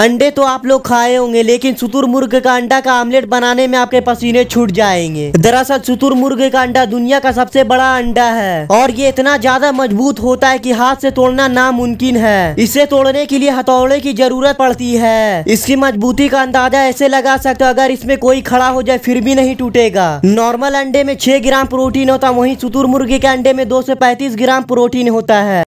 अंडे तो आप लोग खाए होंगे लेकिन मुर्ग का अंडा का आमलेट बनाने में आपके पसीने छूट जाएंगे दरअसल मुर्ग का अंडा दुनिया का सबसे बड़ा अंडा है और ये इतना ज्यादा मजबूत होता है कि हाथ से तोड़ना नामुमकिन है इसे तोड़ने के लिए हथौड़े की जरूरत पड़ती है इसकी मजबूती का अंदाजा ऐसे लगा सकते अगर इसमें कोई खड़ा हो जाए फिर भी नहीं टूटेगा नॉर्मल अंडे में छह ग्राम प्रोटीन होता वही मुर्गी के अंडे में दो से पैंतीस ग्राम प्रोटीन होता है